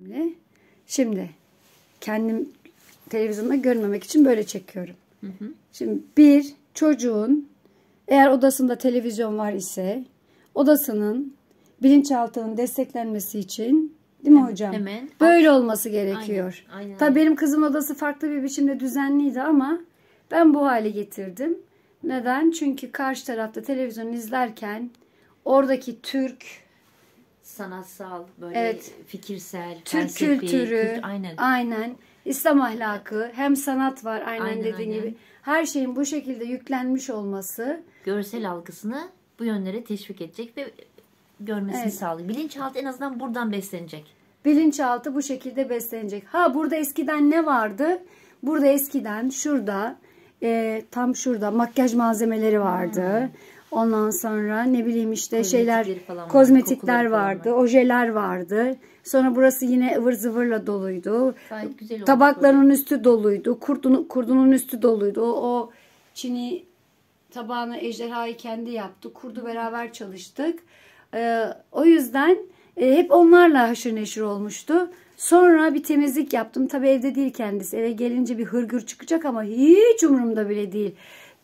Şimdi, şimdi kendim televizyonda görmemek için böyle çekiyorum. Hı hı. Şimdi bir çocuğun eğer odasında televizyon var ise odasının bilinçaltının desteklenmesi için değil mi hemen, hocam? Hemen. Böyle olması gerekiyor. Aynen, aynen. Tabii benim kızım odası farklı bir biçimde düzenliydi ama ben bu hale getirdim. Neden? Çünkü karşı tarafta televizyon izlerken oradaki Türk sanatsal böyle evet. fikirsel Türk felsefi, kültürü kült, aynen aynen İslam ahlakı hem sanat var aynen, aynen dediğin aynen. gibi her şeyin bu şekilde yüklenmiş olması görsel algısını bu yönlere teşvik edecek ve görmesini evet. sağlıyor. Bilinçaltı en azından buradan beslenecek. Bilinçaltı bu şekilde beslenecek. Ha burada eskiden ne vardı? Burada eskiden şurada e, tam şurada makyaj malzemeleri vardı. Hmm Ondan sonra ne bileyim işte Kozmetikleri şeyler falan kozmetikler vardı, falan vardı. ojeler vardı. Sonra burası yine ıvır zıvırla doluydu. Gayet güzel oldu. Tabakların üstü doluydu. Kurdunun, kurdunun üstü doluydu. O, o Çin'i tabağını ejderhayı kendi yaptı. Kurdu beraber çalıştık. Ee, o yüzden e, hep onlarla haşır neşir olmuştu. Sonra bir temizlik yaptım. Tabi evde değil kendisi. Eve gelince bir hırgür çıkacak ama hiç umurumda bile değil.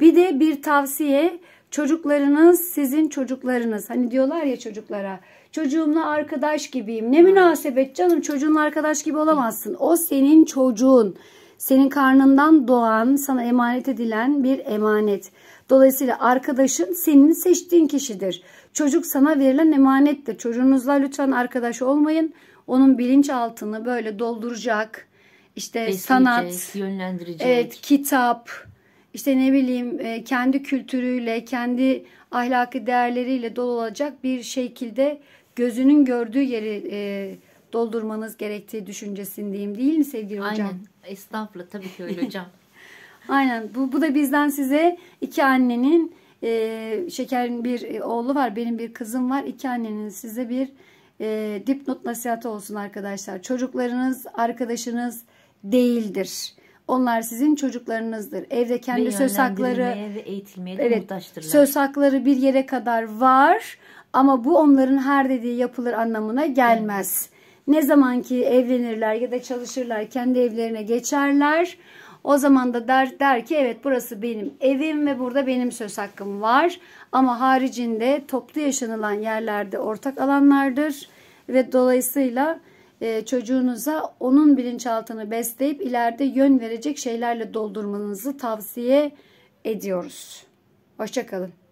Bir de bir tavsiye Çocuklarınız sizin çocuklarınız. Hani diyorlar ya çocuklara çocuğumla arkadaş gibiyim. Ne münasebet canım çocuğunla arkadaş gibi olamazsın. O senin çocuğun. Senin karnından doğan, sana emanet edilen bir emanet. Dolayısıyla arkadaşın senin seçtiğin kişidir. Çocuk sana verilen emanettir. Çocuğunuzla lütfen arkadaş olmayın. Onun bilinçaltını böyle dolduracak, işte Besleyecek, sanat, yönlendirecek. Evet, kitap, işte ne bileyim e, kendi kültürüyle, kendi ahlaki değerleriyle dolu olacak bir şekilde gözünün gördüğü yeri e, doldurmanız gerektiği düşüncesindeyim değil mi sevgili Aynen. hocam? Aynen estağfurullah tabii ki öyle hocam. Aynen bu, bu da bizden size iki annenin e, Şeker'in bir e, oğlu var benim bir kızım var iki annenin size bir e, dipnot nasihatı olsun arkadaşlar. Çocuklarınız arkadaşınız değildir. Onlar sizin çocuklarınızdır. Evde kendi söz hakları ve eğitilmeye evet, muhtaçtırlar. Söz hakları bir yere kadar var ama bu onların her dediği yapılır anlamına gelmez. Evet. Ne zaman ki evlenirler ya da çalışırlar, kendi evlerine geçerler. O zaman da der, der ki evet burası benim evim ve burada benim söz hakkım var. Ama haricinde toplu yaşanılan yerlerde ortak alanlardır ve dolayısıyla e, çocuğunuza onun bilinçaltını besleyip ileride yön verecek şeylerle doldurmanızı tavsiye ediyoruz. Hoşçakalın.